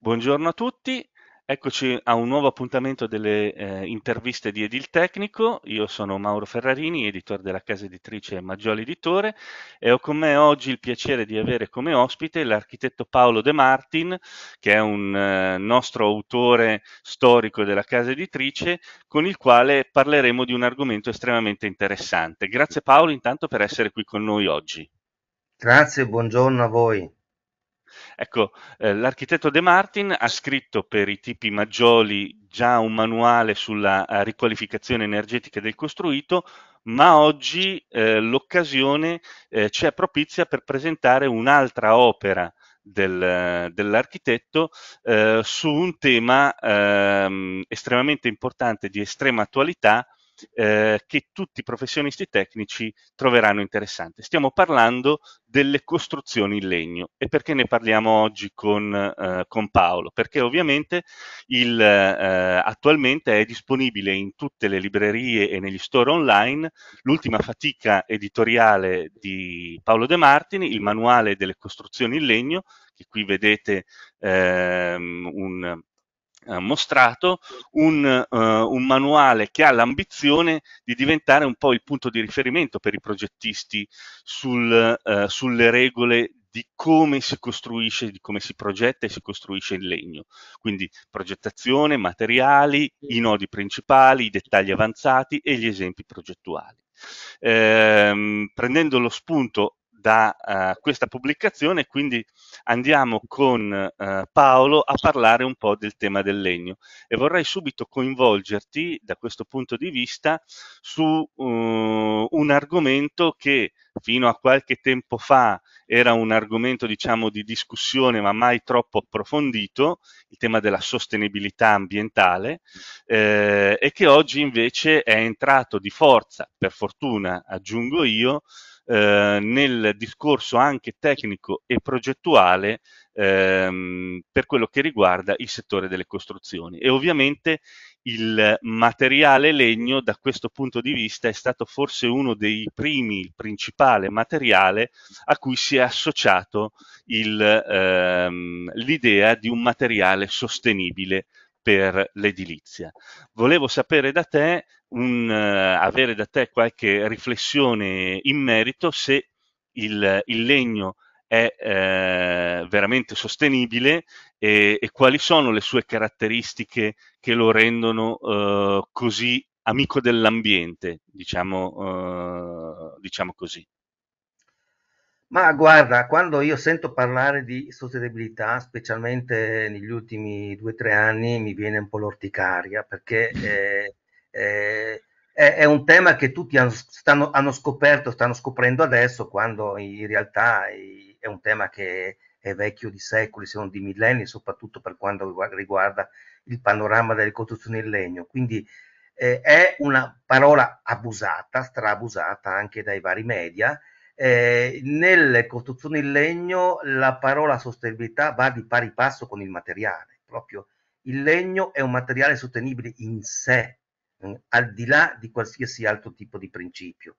Buongiorno a tutti, eccoci a un nuovo appuntamento delle eh, interviste di Edil Tecnico. Io sono Mauro Ferrarini, editore della casa editrice Maggioli Editore e ho con me oggi il piacere di avere come ospite l'architetto Paolo De Martin, che è un eh, nostro autore storico della casa editrice, con il quale parleremo di un argomento estremamente interessante. Grazie Paolo intanto per essere qui con noi oggi. Grazie, buongiorno a voi. Ecco, eh, l'architetto De Martin ha scritto per i tipi maggioli già un manuale sulla eh, riqualificazione energetica del costruito, ma oggi eh, l'occasione eh, c'è propizia per presentare un'altra opera del, eh, dell'architetto eh, su un tema ehm, estremamente importante, di estrema attualità, eh, che tutti i professionisti tecnici troveranno interessante. Stiamo parlando delle costruzioni in legno e perché ne parliamo oggi con, eh, con Paolo? Perché ovviamente il, eh, attualmente è disponibile in tutte le librerie e negli store online l'ultima fatica editoriale di Paolo De Martini, il manuale delle costruzioni in legno, che qui vedete ehm, un eh, mostrato un, uh, un, manuale che ha l'ambizione di diventare un po' il punto di riferimento per i progettisti sul, uh, sulle regole di come si costruisce, di come si progetta e si costruisce il legno. Quindi progettazione, materiali, i nodi principali, i dettagli avanzati e gli esempi progettuali. Ehm, prendendo lo spunto da uh, questa pubblicazione, quindi andiamo con uh, Paolo a parlare un po' del tema del legno e vorrei subito coinvolgerti da questo punto di vista su uh, un argomento che fino a qualche tempo fa era un argomento diciamo di discussione ma mai troppo approfondito, il tema della sostenibilità ambientale eh, e che oggi invece è entrato di forza, per fortuna aggiungo io, eh, nel discorso anche tecnico e progettuale ehm, per quello che riguarda il settore delle costruzioni. E ovviamente il materiale legno da questo punto di vista è stato forse uno dei primi, il principale materiale a cui si è associato il, ehm, l'idea di un materiale sostenibile per l'edilizia. Volevo sapere da te, un, uh, avere da te qualche riflessione in merito se il, il legno è eh, veramente sostenibile e, e, quali sono le sue caratteristiche che lo rendono eh, così amico dell'ambiente, diciamo, eh, diciamo così. Ma guarda, quando io sento parlare di sostenibilità, specialmente negli ultimi due o tre anni, mi viene un po' l'orticaria, perché eh, eh, è, è, un tema che tutti hanno, stanno, hanno, scoperto, stanno scoprendo adesso, quando in realtà è un tema che è vecchio di secoli, se non di millenni, soprattutto per quanto riguarda il panorama delle costruzioni in legno. Quindi eh, è una parola abusata, strabusata anche dai vari media, eh, nelle costruzioni in legno la parola sostenibilità va di pari passo con il materiale, proprio il legno è un materiale sostenibile in sé, eh, al di là di qualsiasi altro tipo di principio.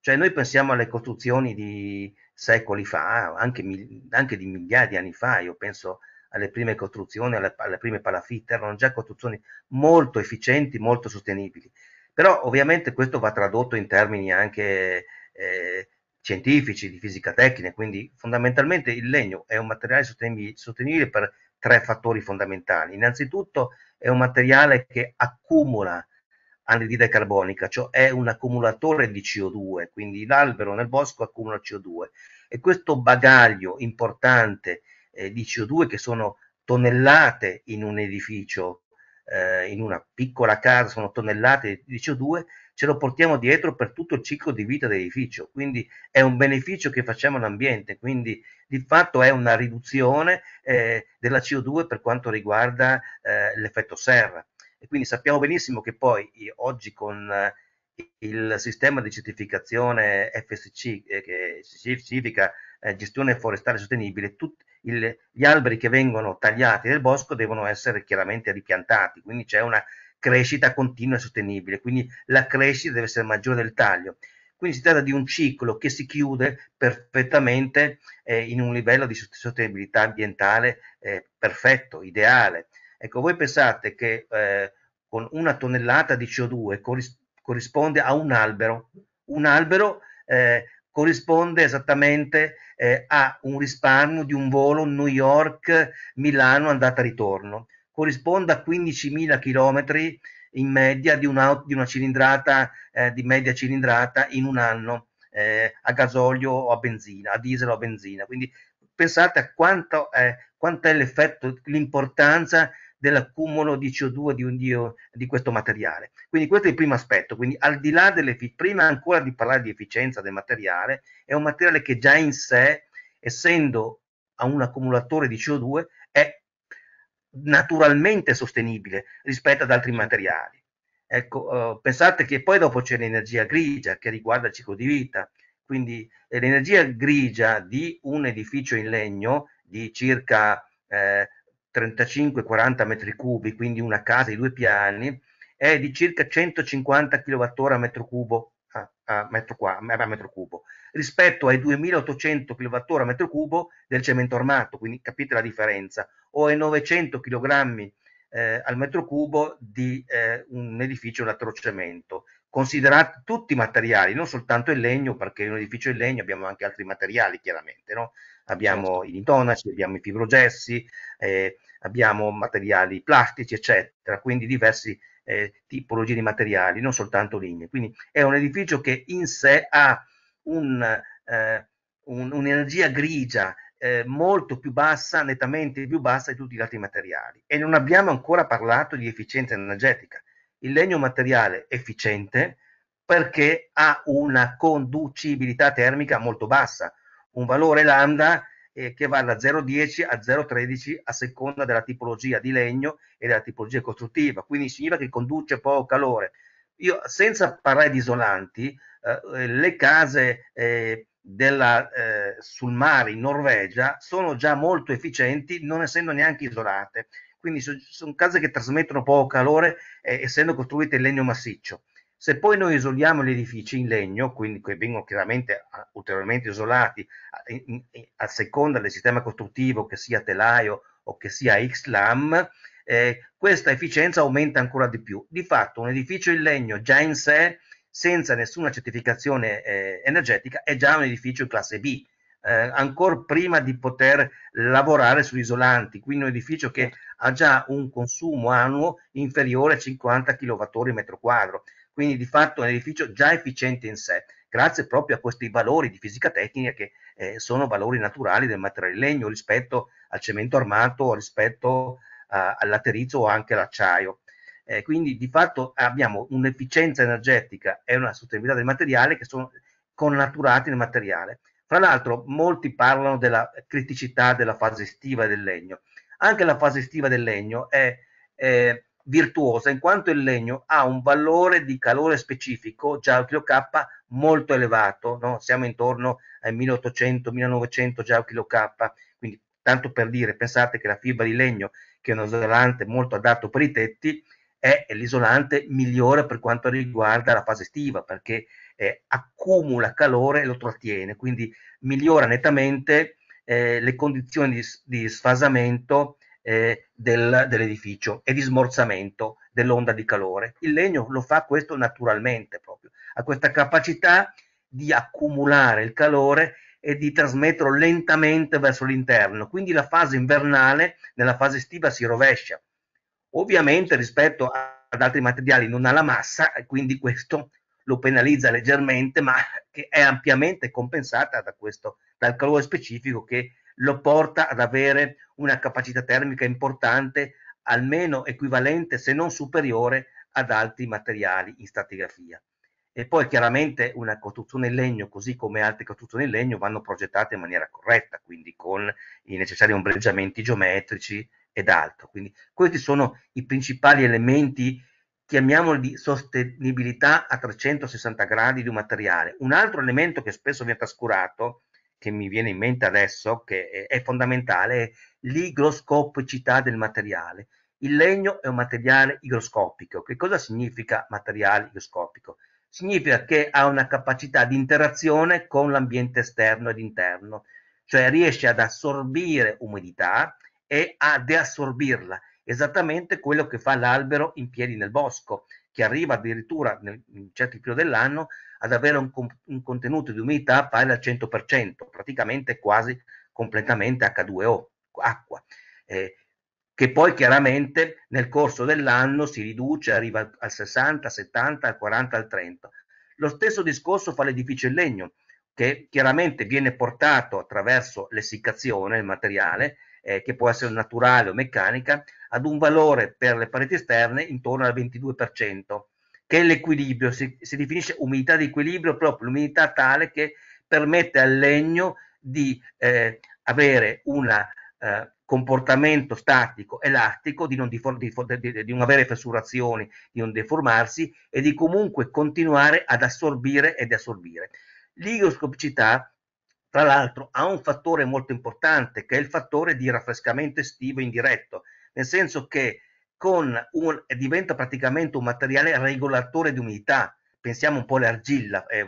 Cioè noi pensiamo alle costruzioni di secoli fa, anche, anche di migliaia di anni fa, io penso alle prime costruzioni, alle, alle, prime palafitte, erano già costruzioni molto efficienti, molto sostenibili. Però ovviamente questo va tradotto in termini anche eh, scientifici, di fisica tecnica, quindi fondamentalmente il legno è un materiale sostenibile per tre fattori fondamentali. Innanzitutto è un materiale che accumula anidride carbonica, cioè è un accumulatore di CO2, quindi l'albero nel bosco accumula CO2 e questo bagaglio importante eh, di CO2 che sono tonnellate in un edificio, eh, in una piccola casa sono tonnellate di CO2, ce lo portiamo dietro per tutto il ciclo di vita dell'edificio, quindi è un beneficio che facciamo all'ambiente, quindi di fatto è una riduzione eh, della CO2 per quanto riguarda eh, l'effetto serra. E quindi sappiamo benissimo che poi oggi con eh, il sistema di certificazione FSC, eh, che significa eh, gestione forestale sostenibile, tutti gli alberi che vengono tagliati del bosco devono essere chiaramente ripiantati, quindi c'è una crescita continua e sostenibile, quindi la crescita deve essere maggiore del taglio. Quindi si tratta di un ciclo che si chiude perfettamente eh, in un livello di sostenibilità ambientale eh, perfetto, ideale. Ecco, voi pensate che eh, con una tonnellata di CO2 corris- corrisponde a un albero. Un albero eh, corrisponde esattamente eh, a un risparmio di un volo New York-Milano andata e ritorno corrisponde a 15.000 km in media di, una, di una cilindrata, eh, di media cilindrata in un anno eh, a gasolio o a benzina, a diesel o a benzina. Quindi pensate a quanto è, quanto è l'effetto, l'importanza dell'accumulo di CO2 di, un, di, di, questo materiale. Quindi questo è il primo aspetto, quindi al di là delle, prima ancora di parlare di efficienza del materiale, è un materiale che già in sé, essendo un accumulatore di CO2, naturalmente sostenibile rispetto ad altri materiali. Ecco, eh, pensate che poi dopo c'è l'energia grigia che riguarda il ciclo di vita, quindi eh, l'energia grigia di un edificio in legno di circa eh, 35-40 metri cubi, quindi una casa di due piani, è di circa 150 kWh metro cubo, a, metro qua, a metro cubo rispetto ai 2800 kWh metro cubo del cemento armato, quindi capite la differenza o ai 900 kg eh, al metro cubo di eh, un edificio d'attrocemento. Considerate tutti i materiali, non soltanto il legno, perché in un edificio in legno abbiamo anche altri materiali, chiaramente. No? Abbiamo certo. i litonaci, abbiamo i fibrogessi, eh, abbiamo materiali plastici, eccetera, quindi diversi eh, tipologie di materiali, non soltanto legno. Quindi è un edificio che in sé ha un, eh, un'energia grigia eh, molto più bassa, nettamente più bassa di tutti gli altri materiali. E non abbiamo ancora parlato di efficienza energetica. Il legno è materiale efficiente perché ha una conducibilità termica molto bassa, un valore lambda eh, che va da 0,10 a 0,13 a seconda della tipologia di legno e della tipologia costruttiva. Quindi significa che conduce poco calore. Io, senza parlare di isolanti, eh, eh le case eh, della, eh, sul mare in Norvegia sono già molto efficienti non essendo neanche isolate. Quindi sono case che trasmettono poco calore eh, essendo costruite in legno massiccio. Se poi noi isoliamo gli edifici in legno, quindi che vengono chiaramente ulteriormente isolati in, a seconda del sistema costruttivo, che sia telaio o che sia XLAM, eh, questa efficienza aumenta ancora di più. Di fatto un edificio in legno già in sé senza nessuna certificazione eh, energetica è già un edificio in classe B, eh, ancora prima di poter lavorare su isolanti, quindi un edificio che certo. ha già un consumo annuo inferiore a 50 kWh metro quadro, quindi di fatto è un edificio già efficiente in sé, grazie proprio a questi valori di fisica tecnica che eh, sono valori naturali del materiale legno rispetto al cemento armato, rispetto eh, all'atterizzo o anche all'acciaio. Eh, quindi di fatto abbiamo un'efficienza energetica e una sostenibilità del materiale che sono connaturati nel materiale. Fra l'altro molti parlano della criticità della fase estiva del legno. Anche la fase estiva del legno è, è virtuosa in quanto il legno ha un valore di calore specifico, già kilo K, molto elevato, no? siamo intorno ai 1800-1900 kilo K, quindi tanto per dire, pensate che la fibra di legno, che è un isolante molto adatto per i tetti, è l'isolante migliore per quanto riguarda la fase estiva perché eh, accumula calore e lo trattiene, quindi migliora nettamente eh, le condizioni di, di sfasamento eh, del, dell'edificio e di smorzamento dell'onda di calore. Il legno lo fa questo naturalmente proprio, ha questa capacità di accumulare il calore e di trasmetterlo lentamente verso l'interno, quindi la fase invernale nella fase estiva si rovescia Ovviamente rispetto a, ad altri materiali non ha la massa e quindi questo lo penalizza leggermente, ma che è ampiamente compensata da questo, dal calore specifico che lo porta ad avere una capacità termica importante, almeno equivalente se non superiore ad altri materiali in stratigrafia. E poi chiaramente una costruzione in legno, così come altre costruzioni in legno, vanno progettate in maniera corretta, quindi con i necessari ombreggiamenti geometrici, ed altro. Quindi questi sono i principali elementi, chiamiamoli di sostenibilità a 360 gradi di un materiale. Un altro elemento che spesso viene trascurato, che mi viene in mente adesso, che è fondamentale, è l'igroscopicità del materiale. Il legno è un materiale igroscopico. Che cosa significa materiale igroscopico? Significa che ha una capacità di interazione con l'ambiente esterno ed interno, cioè riesce ad assorbire umidità, e a deassorbirla, esattamente quello che fa l'albero in piedi nel bosco, che arriva addirittura nel, in certi periodi dell'anno ad avere un, un contenuto di umidità pari al 100%, praticamente quasi completamente H2O, acqua, eh, che poi chiaramente nel corso dell'anno si riduce, arriva al 60, al 70, al 40, al 30. Lo stesso discorso fa l'edificio in legno, che chiaramente viene portato attraverso l'essiccazione, il materiale, eh, che può essere naturale o meccanica, ad un valore per le pareti esterne intorno al 22%, che è l'equilibrio, si, si definisce umidità di equilibrio, proprio l'umidità tale che permette al legno di eh, avere un eh, comportamento statico, elastico, di non, difor- di, di, di non avere fessurazioni, di non deformarsi e di comunque continuare ad assorbire ed assorbire. L'igroscopicità tra l'altro ha un fattore molto importante che è il fattore di raffrescamento estivo indiretto, nel senso che un, diventa praticamente un materiale regolatore di umidità, pensiamo un po' all'argilla, è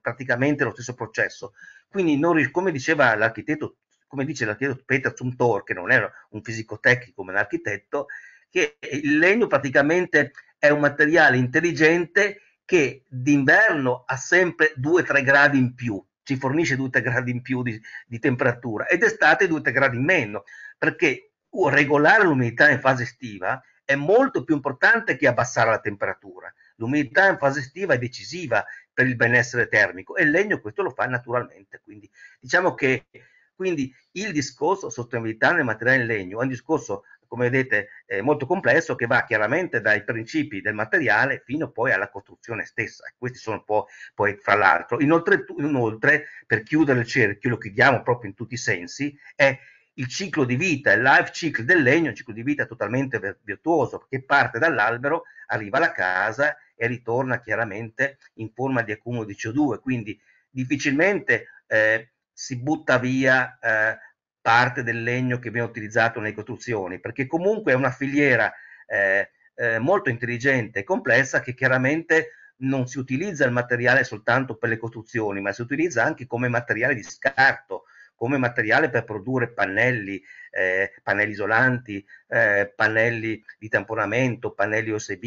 praticamente lo stesso processo. Quindi non, come diceva l'architetto, come dice l'architetto Peter Zumthor, che non era un fisico-tecnico ma un architetto, che il legno praticamente è un materiale intelligente che d'inverno ha sempre 2-3 gradi in più ci fornisce 2 gradi in più di, di temperatura ed estate 2 gradi in meno, perché regolare l'umidità in fase estiva è molto più importante che abbassare la temperatura. L'umidità in fase estiva è decisiva per il benessere termico e il legno questo lo fa naturalmente. Quindi diciamo che quindi, il discorso sostenibilità nel materiale in legno è un discorso come vedete è molto complesso che va chiaramente dai principi del materiale fino poi alla costruzione stessa. Questi sono po poi, fra l'altro. Inoltre, inoltre, per chiudere il cerchio, lo chiudiamo proprio in tutti i sensi, è il ciclo di vita, il life cycle del legno, un ciclo di vita totalmente virtuoso, che parte dall'albero, arriva alla casa e ritorna chiaramente in forma di accumulo di CO2, quindi difficilmente eh, si butta via eh, parte del legno che viene utilizzato nelle costruzioni, perché comunque è una filiera eh, eh, molto intelligente e complessa che chiaramente non si utilizza il materiale soltanto per le costruzioni, ma si utilizza anche come materiale di scarto, come materiale per produrre pannelli, eh, pannelli isolanti, eh, pannelli di tamponamento, pannelli OSB,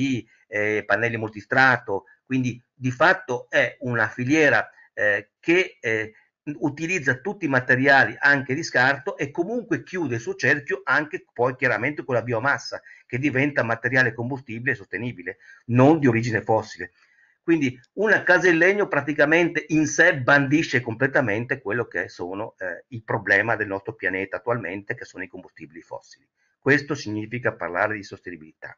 eh, pannelli multistrato. Quindi di fatto è una filiera eh, che eh, utilizza tutti i materiali anche di scarto e comunque chiude il suo cerchio anche poi chiaramente con la biomassa che diventa materiale combustibile e sostenibile, non di origine fossile. Quindi una casa in legno praticamente in sé bandisce completamente quello che sono eh, il problema del nostro pianeta attualmente, che sono i combustibili fossili. Questo significa parlare di sostenibilità.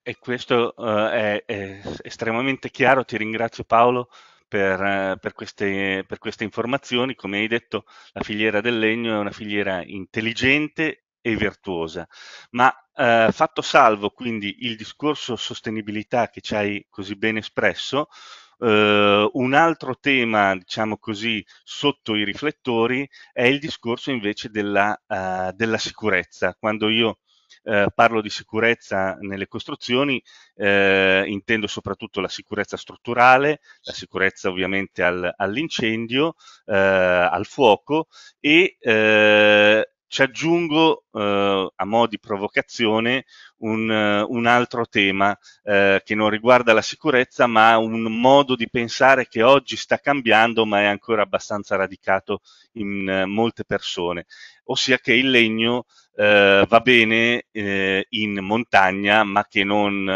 E questo eh, è, è estremamente chiaro, ti ringrazio Paolo per, eh, per, queste, per queste informazioni. Come hai detto, la filiera del legno è una filiera intelligente e virtuosa. Ma eh, fatto salvo quindi il discorso sostenibilità che ci hai così ben espresso, eh, un altro tema, diciamo così, sotto i riflettori è il discorso invece della, eh, della sicurezza. Quando io eh, parlo di sicurezza nelle costruzioni, eh, intendo soprattutto la sicurezza strutturale, la sicurezza ovviamente al, all'incendio, eh, al fuoco e eh, ci aggiungo eh, a mo' di provocazione un, eh, un altro tema eh, che non riguarda la sicurezza ma un modo di pensare che oggi sta cambiando ma è ancora abbastanza radicato in eh, molte persone, ossia che il legno eh, va bene eh, in montagna ma che non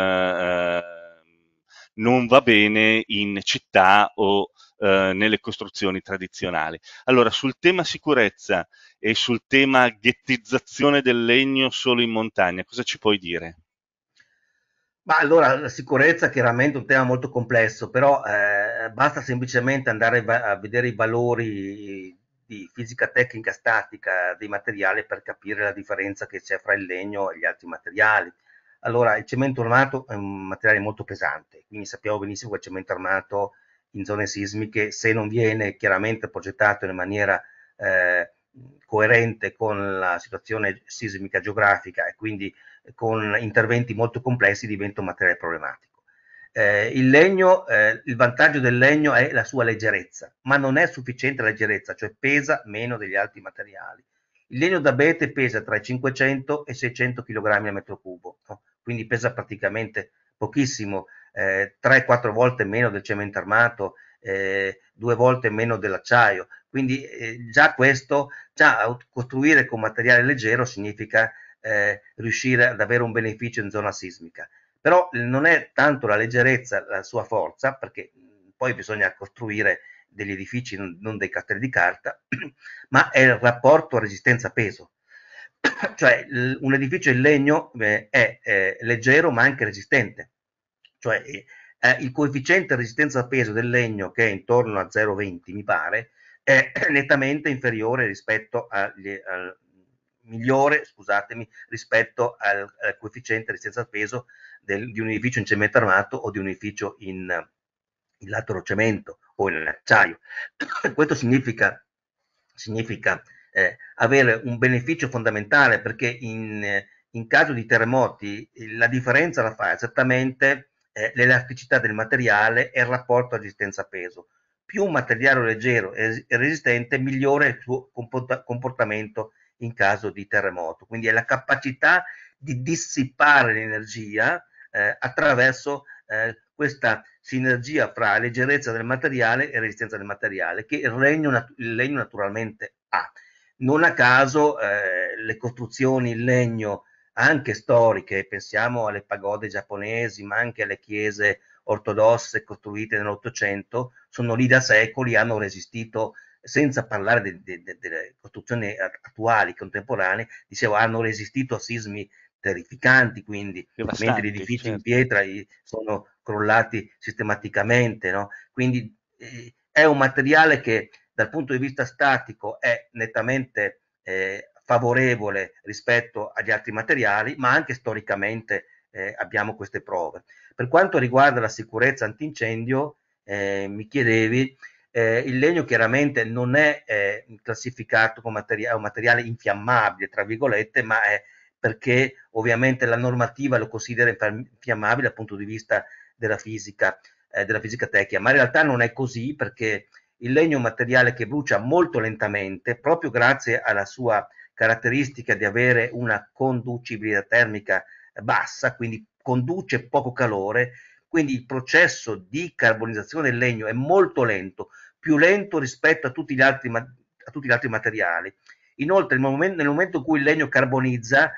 non va bene in città o eh, nelle costruzioni tradizionali. Allora, sul tema sicurezza e sul tema ghettizzazione del legno solo in montagna, cosa ci puoi dire? Ma allora, la sicurezza è chiaramente un tema molto complesso, però eh, basta semplicemente andare a vedere i valori di fisica tecnica statica dei materiali per capire la differenza che c'è fra il legno e gli altri materiali. Allora, il cemento armato è un materiale molto pesante, quindi sappiamo benissimo che il cemento armato in zone sismiche, se non viene chiaramente progettato in maniera eh, coerente con la situazione sismica geografica e quindi con interventi molto complessi, diventa un materiale problematico. Eh, il legno, eh, il vantaggio del legno è la sua leggerezza, ma non è sufficiente la leggerezza, cioè pesa meno degli altri materiali. Il legno d'abete pesa tra i 500 e i 600 kg al metro cubo quindi pesa praticamente pochissimo, eh, 3-4 volte meno del cemento armato, eh, due volte meno dell'acciaio, quindi eh, già questo, già costruire con materiale leggero significa eh, riuscire ad avere un beneficio in zona sismica. Però eh, non è tanto la leggerezza la sua forza, perché poi bisogna costruire degli edifici, non dei cartelli di carta, ma è il rapporto resistenza-peso cioè un edificio in legno eh, è eh, leggero ma anche resistente, cioè eh, il coefficiente resistenza a peso del legno che è intorno a 0,20 mi pare è nettamente inferiore rispetto agli, al, migliore, scusatemi, rispetto al, al coefficiente resistenza peso del, di un edificio in cemento armato o di un edificio in, in latero cemento o in acciaio. Questo significa, significa eh, avere un beneficio fondamentale perché in, in, caso di terremoti eh, la differenza la fa esattamente eh, l'elasticità del materiale e il rapporto resistenza-peso. Più un materiale leggero e resistente, migliore il suo comportamento in caso di terremoto. Quindi è la capacità di dissipare l'energia eh, attraverso eh, questa sinergia fra leggerezza del materiale e resistenza del materiale che il legno, il legno naturalmente ha. Non a caso eh, le costruzioni in legno, anche storiche, pensiamo alle pagode giapponesi, ma anche alle chiese ortodosse costruite nell'Ottocento, sono lì da secoli, hanno resistito, senza parlare delle de, de, de costruzioni attuali, contemporanee, dicevo, hanno resistito a sismi terrificanti, quindi Bastanti, mentre gli edifici certo. in pietra sono crollati sistematicamente, no? quindi eh, è un materiale che dal punto di vista statico è nettamente eh, favorevole rispetto agli altri materiali, ma anche storicamente eh, abbiamo queste prove. Per quanto riguarda la sicurezza antincendio, eh, mi chiedevi, eh, il legno chiaramente non è eh, classificato come materia un materiale infiammabile, tra virgolette, ma è perché ovviamente la normativa lo considera infiammabile dal punto di vista della fisica, eh, della fisica tecnica, ma in realtà non è così perché il legno è un materiale che brucia molto lentamente proprio grazie alla sua caratteristica di avere una conducibilità termica bassa, quindi conduce poco calore, quindi il processo di carbonizzazione del legno è molto lento, più lento rispetto a tutti gli altri, tutti gli altri materiali. Inoltre nel momento, nel momento, in cui il legno carbonizza eh,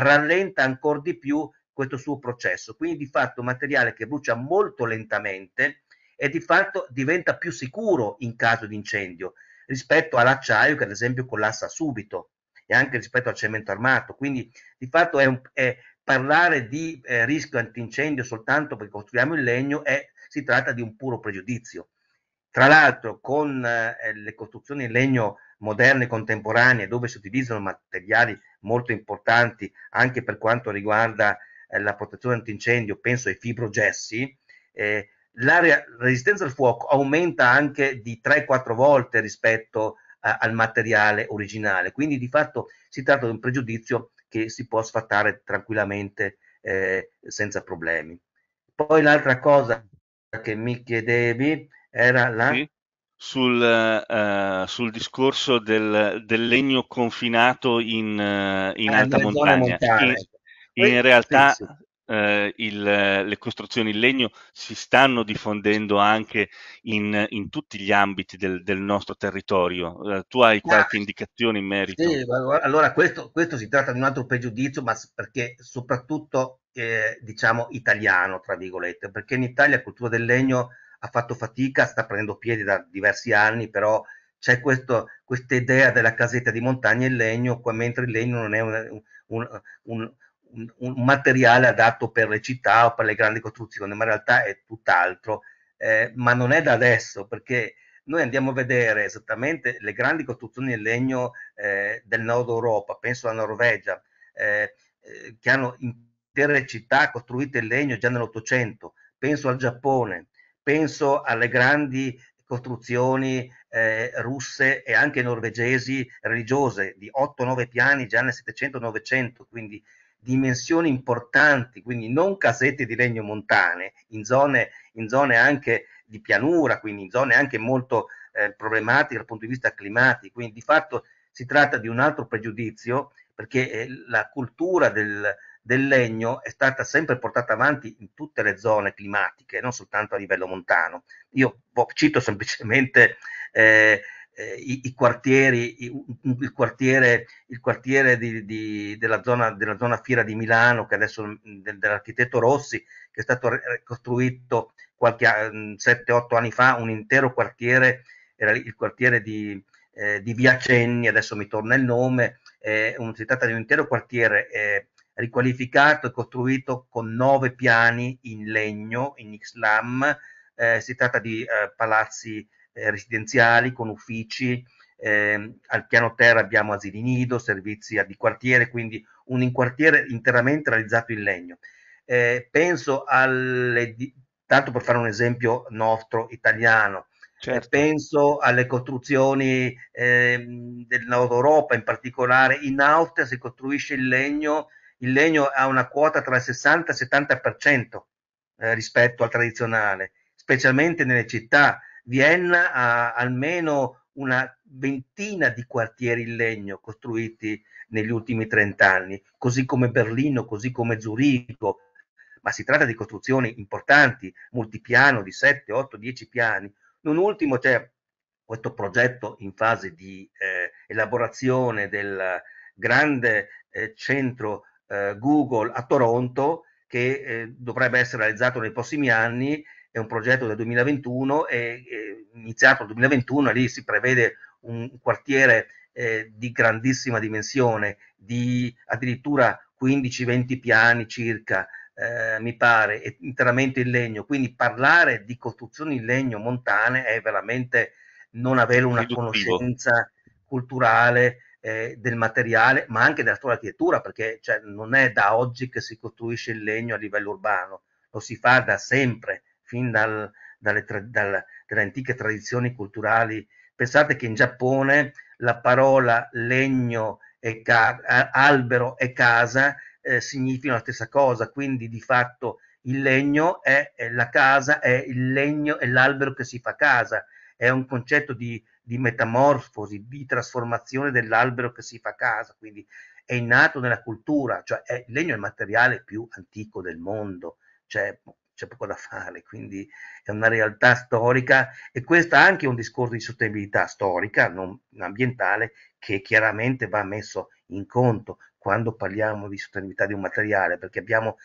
rallenta ancora di più questo suo processo, quindi di fatto un materiale che brucia molto lentamente e di fatto diventa più sicuro in caso di incendio rispetto all'acciaio che ad esempio collassa subito e anche rispetto al cemento armato. Quindi di fatto è un, è parlare di eh, rischio antincendio soltanto perché costruiamo il legno è, si tratta di un puro pregiudizio. Tra l'altro con eh, le costruzioni in legno moderne e contemporanee dove si utilizzano materiali molto importanti anche per quanto riguarda eh, la protezione antincendio, penso ai fibrogessi, eh, la resistenza al fuoco aumenta anche di 3-4 volte rispetto a, eh, al materiale originale, quindi di fatto si tratta di un pregiudizio che si può sfattare tranquillamente eh, senza problemi. Poi l'altra cosa che mi chiedevi era la... Sì. Sul, uh, sul, discorso del, del, legno confinato in, uh, in ah, alta montagna. In, in, realtà, eh, il, eh, le costruzioni in legno si stanno diffondendo anche in, in tutti gli ambiti del, del nostro territorio. Eh, tu hai qualche no, indicazione in merito? Sì, allora questo, questo, si tratta di un altro pregiudizio, ma perché soprattutto eh, diciamo italiano, tra virgolette, perché in Italia la cultura del legno ha fatto fatica, sta prendendo piedi da diversi anni, però c'è questa idea della casetta di montagna in legno, mentre il legno non è un, un, un, un, un, materiale adatto per le città o per le grandi costruzioni, ma in realtà è tutt'altro. Eh, ma non è da adesso, perché noi andiamo a vedere esattamente le grandi costruzioni in legno eh, del nord Europa, penso alla Norvegia, eh, eh che hanno intere città costruite in legno già nell'Ottocento, penso al Giappone, penso alle grandi costruzioni eh, russe e anche norvegesi religiose di 8-9 piani già nel 700-900, quindi dimensioni importanti, quindi non casette di legno montane, in zone, in zone anche di pianura, quindi in zone anche molto eh, problematiche dal punto di vista climatico, quindi di fatto si tratta di un altro pregiudizio perché eh, la cultura del, del legno è stata sempre portata avanti in tutte le zone climatiche, non soltanto a livello montano. Io cito semplicemente eh, eh, i, i, quartieri, i, il quartiere, il quartiere di, di, della, zona, della, zona, Fiera di Milano, che adesso mm, del, dell'architetto Rossi, che è stato costruito qualche 7-8 mm, anni fa, un intero quartiere, era il quartiere di, eh, di Via Cenni, adesso mi torna il nome, eh, un, si tratta di un intero quartiere eh, riqualificato e costruito con nove piani in legno, in Xlam, eh, si tratta di eh, palazzi eh, residenziali con uffici, eh, al piano terra abbiamo asili nido, servizi di quartiere, quindi un in quartiere interamente realizzato in legno. Eh, penso alle, tanto per fare un esempio nostro italiano, eh, certo. eh, penso alle costruzioni ehm, del nord Europa, in particolare in Austria si costruisce il legno, il legno ha una quota tra il 60 e il 70% eh, rispetto al tradizionale, specialmente nelle città Vienna ha almeno una ventina di quartieri in legno costruiti negli ultimi trent'anni, così come Berlino, così come Zurigo, ma si tratta di costruzioni importanti, multipiano di 7, 8, 10 piani. Non ultimo c'è questo progetto in fase di eh, elaborazione del grande eh, centro eh, Google a Toronto che eh, dovrebbe essere realizzato nei prossimi anni è un progetto del 2021, è, è iniziato nel 2021, lì si prevede un quartiere eh, di grandissima dimensione, di addirittura 15-20 piani circa, eh, mi pare, interamente in legno. Quindi parlare di costruzioni in legno montane è veramente non avere una riduttivo. conoscenza culturale eh, del materiale, ma anche della storia architettura, perché cioè, non è da oggi che si costruisce il legno a livello urbano, lo si fa da sempre fin dal, dalle, dal, dalle antiche tradizioni culturali. Pensate che in Giappone la parola legno e albero e casa eh, significano la stessa cosa, quindi di fatto il legno è, è la casa, è il legno e l'albero che si fa casa, è un concetto di, di metamorfosi, di trasformazione dell'albero che si fa casa, quindi è nato nella cultura, cioè è, il legno è il materiale più antico del mondo, cioè c'è poco da fare, quindi è una realtà storica e questo ha anche un discorso di sostenibilità storica, non ambientale, che chiaramente va messo in conto quando parliamo di sostenibilità di un materiale, perché abbiamo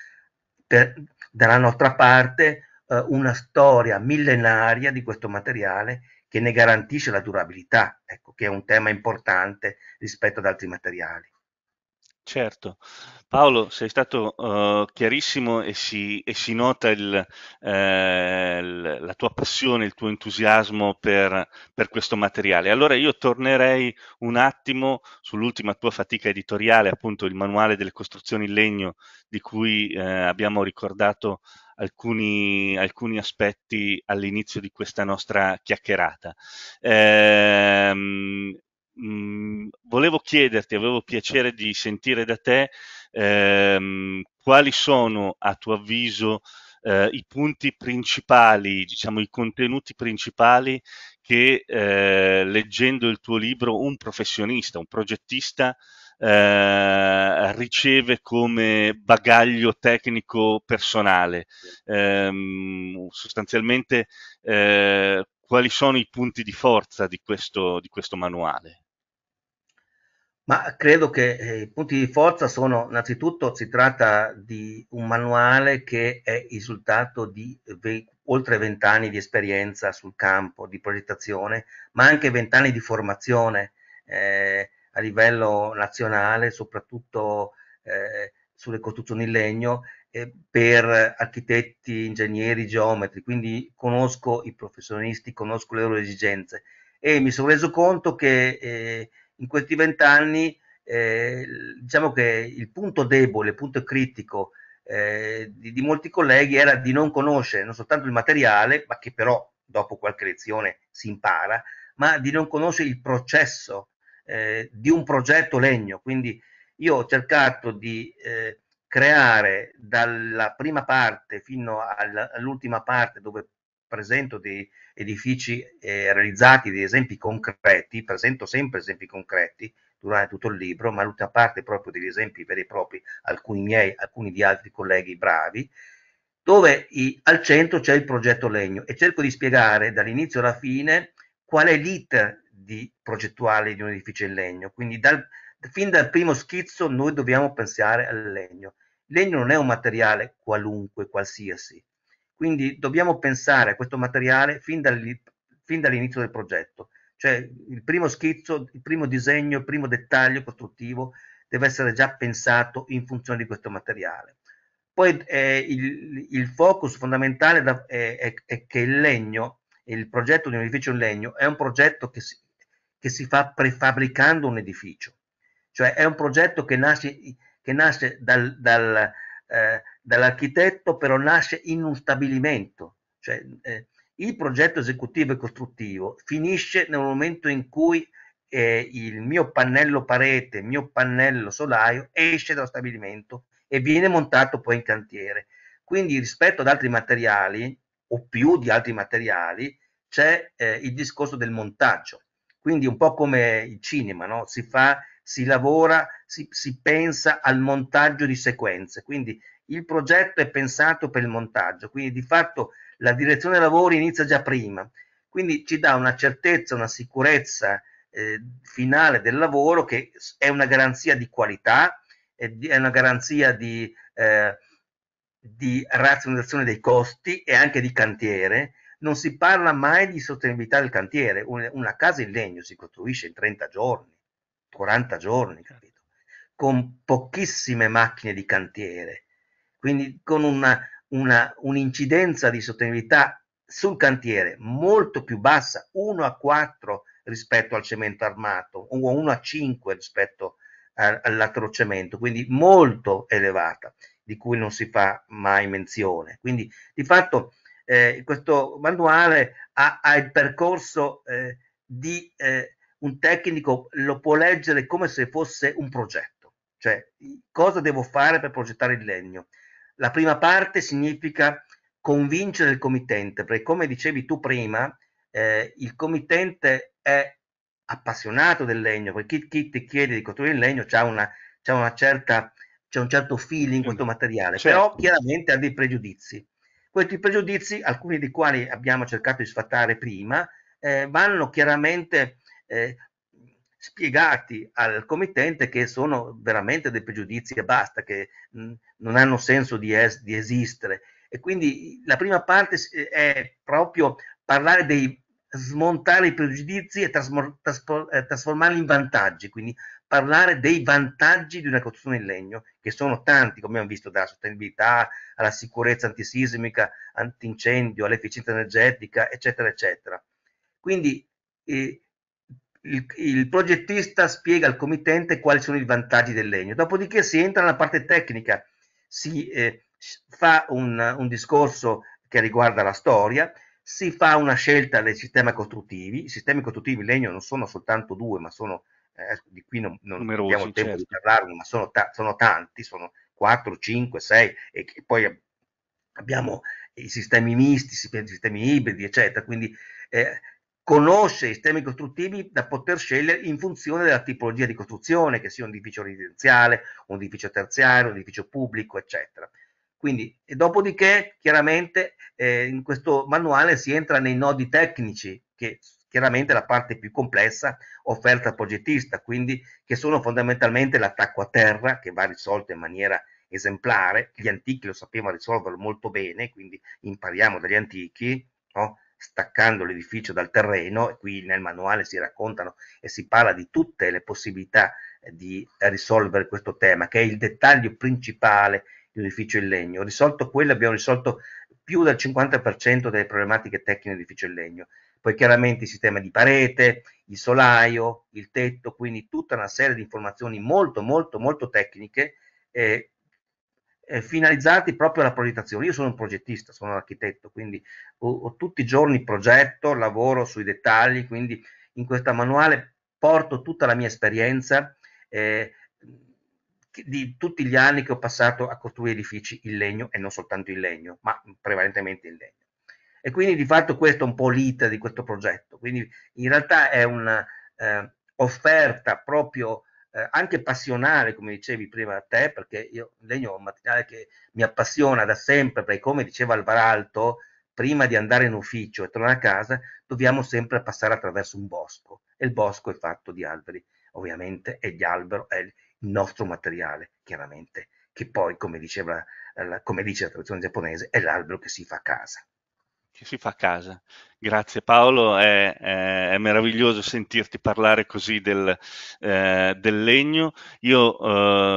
per, dalla nostra parte eh, una storia millenaria di questo materiale che ne garantisce la durabilità, ecco, che è un tema importante rispetto ad altri materiali. Certo, Paolo, sei stato uh, chiarissimo e si, e si nota il, eh, la tua passione, il tuo entusiasmo per, per, questo materiale. Allora io tornerei un attimo sull'ultima tua fatica editoriale, appunto il manuale delle costruzioni in legno di cui eh, abbiamo ricordato alcuni, alcuni aspetti all'inizio di questa nostra chiacchierata. Ehm, volevo chiederti, avevo piacere di sentire da te ehm, quali sono a tuo avviso eh, i punti principali, diciamo i contenuti principali che eh, leggendo il tuo libro un professionista, un progettista eh, riceve come bagaglio tecnico personale. Ehm, sostanzialmente eh, quali sono i punti di forza di questo, di questo manuale? Ma credo che eh, i punti di forza sono, innanzitutto, si tratta di un manuale che è il risultato di ve oltre vent'anni di esperienza sul campo di progettazione, ma anche vent'anni di formazione eh, a livello nazionale, soprattutto eh, sulle costruzioni in legno, eh, per architetti, ingegneri, geometri. Quindi conosco i professionisti, conosco le loro esigenze e mi sono reso conto che eh, in questi vent'anni eh, diciamo che il punto debole, il punto critico eh, di, di, molti colleghi era di non conoscere non soltanto il materiale, ma che però dopo qualche lezione si impara, ma di non conoscere il processo eh, di un progetto legno. Quindi io ho cercato di eh, creare dalla prima parte fino all'ultima parte dove presento dei edifici eh, realizzati, di esempi concreti, presento sempre esempi concreti durante tutto il libro, ma l'ultima parte proprio degli esempi veri e propri, alcuni miei, alcuni di altri colleghi bravi, dove i, al centro c'è il progetto legno e cerco di spiegare dall'inizio alla fine qual è l'iter di progettuale di un edificio in legno. Quindi dal, fin dal primo schizzo noi dobbiamo pensare al legno. Il legno non è un materiale qualunque, qualsiasi, quindi dobbiamo pensare a questo materiale fin, dall'inizio del progetto, cioè il primo schizzo, il primo disegno, il primo dettaglio costruttivo deve essere già pensato in funzione di questo materiale. Poi eh, il, il, focus fondamentale da, è, è, è, che il legno, il progetto di un edificio in legno, è un progetto che si, che si fa prefabbricando un edificio, cioè è un progetto che nasce, che nasce dal, dal eh, dall'architetto, però nasce in un stabilimento. Cioè, eh, il progetto esecutivo e costruttivo finisce nel momento in cui eh, il mio pannello parete, il mio pannello solaio esce dallo stabilimento e viene montato poi in cantiere. Quindi rispetto ad altri materiali, o più di altri materiali, c'è eh, il discorso del montaggio. Quindi un po' come il cinema, no? si fa si lavora, si, si pensa al montaggio di sequenze, quindi il progetto è pensato per il montaggio, quindi di fatto la direzione lavori inizia già prima, quindi ci dà una certezza, una sicurezza eh, finale del lavoro che è una garanzia di qualità, è una garanzia di, eh, di, razionalizzazione dei costi e anche di cantiere, non si parla mai di sostenibilità del cantiere, una casa in legno si costruisce in 30 giorni, 40 giorni, capito? con pochissime macchine di cantiere, quindi con una, una, un'incidenza di sostenibilità sul cantiere molto più bassa, 1 a 4 rispetto al cemento armato, o 1 a 5 rispetto all'atrocemento, quindi molto elevata, di cui non si fa mai menzione. Quindi di fatto eh, questo manuale ha, ha il percorso eh, di eh, un tecnico lo può leggere come se fosse un progetto, cioè cosa devo fare per progettare il legno. La prima parte significa convincere il committente, perché come dicevi tu prima, eh, il committente è appassionato del legno, perché chi, chi ti chiede di costruire il legno ha una, una certa c'è un certo feeling in questo materiale, certo. però chiaramente ha dei pregiudizi. Questi pregiudizi, alcuni dei quali abbiamo cercato di sfatare prima, eh, vanno chiaramente eh, spiegati al committente che sono veramente dei pregiudizi e basta, che mh, mm, non hanno senso di, es di esistere. E quindi la prima parte eh, è proprio parlare dei smontare i pregiudizi e eh, trasformarli in vantaggi, quindi parlare dei vantaggi di una costruzione in legno, che sono tanti, come abbiamo visto, dalla sostenibilità alla sicurezza antisismica, antincendio, all'efficienza energetica, eccetera, eccetera. Quindi eh, il, il, progettista spiega al committente quali sono i vantaggi del legno, dopodiché si entra nella parte tecnica, si eh, fa un, un, discorso che riguarda la storia, si fa una scelta dei sistemi costruttivi, i sistemi costruttivi in legno non sono soltanto due, ma sono, eh, di qui non, non Numerosi, abbiamo tempo certo. di parlare, ma sono, ta- sono, tanti, sono 4, 5, 6 e poi abbiamo i sistemi misti, i sistemi ibridi, eccetera, quindi eh, conosce i sistemi costruttivi da poter scegliere in funzione della tipologia di costruzione, che sia un edificio residenziale, un edificio terziario, un edificio pubblico, eccetera. Quindi, e dopodiché, chiaramente, eh, in questo manuale si entra nei nodi tecnici, che chiaramente è la parte più complessa offerta al progettista, quindi che sono fondamentalmente l'attacco a terra, che va risolto in maniera esemplare, gli antichi lo sapevano risolverlo molto bene, quindi impariamo dagli antichi, no? staccando l'edificio dal terreno, e qui nel manuale si raccontano e si parla di tutte le possibilità eh, di risolvere questo tema, che è il dettaglio principale di un edificio in legno. Risolto quello abbiamo risolto più del 50% delle problematiche tecniche di un edificio in legno. Poi chiaramente il sistema di parete, il solaio, il tetto, quindi tutta una serie di informazioni molto molto molto tecniche eh, eh, finalizzati proprio alla progettazione. Io sono un progettista, sono un architetto, quindi ho, ho tutti i giorni progetto, lavoro sui dettagli, quindi in questo manuale porto tutta la mia esperienza eh, di tutti gli anni che ho passato a costruire edifici in legno e non soltanto in legno, ma prevalentemente in legno. E quindi di fatto questo è un po' l'ita di questo progetto, quindi in realtà è un'offerta eh, proprio eh, anche passionale, come dicevi prima a te, perché io il legno è un materiale che mi appassiona da sempre, perché come diceva Alvaralto, prima di andare in ufficio e tornare a casa, dobbiamo sempre passare attraverso un bosco e il bosco è fatto di alberi, ovviamente, e gli alberi è il nostro materiale, chiaramente, che poi, come, diceva, come dice la traduzione giapponese, è l'albero che si fa a casa che si fa a casa. Grazie Paolo, è, è, è meraviglioso sentirti parlare così del, eh, del legno. Io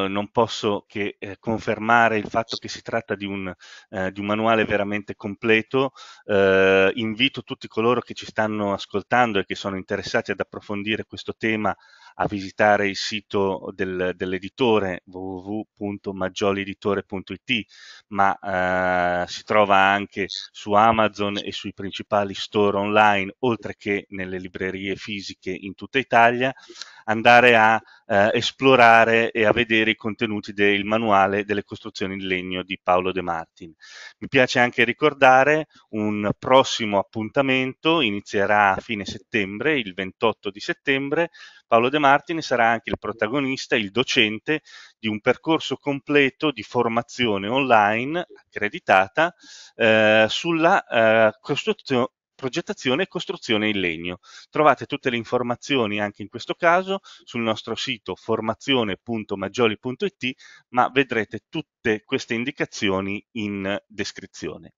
eh, non posso che eh, confermare il fatto che si tratta di un, eh, di un manuale veramente completo. Eh, invito tutti coloro che ci stanno ascoltando e che sono interessati ad approfondire questo tema a visitare il sito del, dell'editore www.maggioleditore.it, ma eh, si trova anche su Amazon e sui principali store online, oltre che nelle librerie fisiche in tutta Italia andare a eh, esplorare e a vedere i contenuti del manuale delle costruzioni in legno di Paolo De Martin. Mi piace anche ricordare un prossimo appuntamento, inizierà a fine settembre, il 28 di settembre, Paolo De Martin sarà anche il protagonista, il docente di un percorso completo di formazione online accreditata eh, sulla eh, costruzio- progettazione e costruzione in legno. Trovate tutte le informazioni anche in questo caso sul nostro sito formazione.maggioli.it, ma vedrete tutte queste indicazioni in descrizione.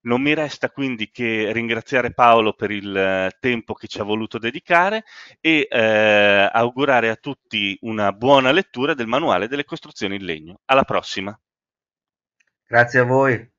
Non mi resta quindi che ringraziare Paolo per il eh, tempo che ci ha voluto dedicare e eh, augurare a tutti una buona lettura del manuale delle costruzioni in legno. Alla prossima. Grazie a voi.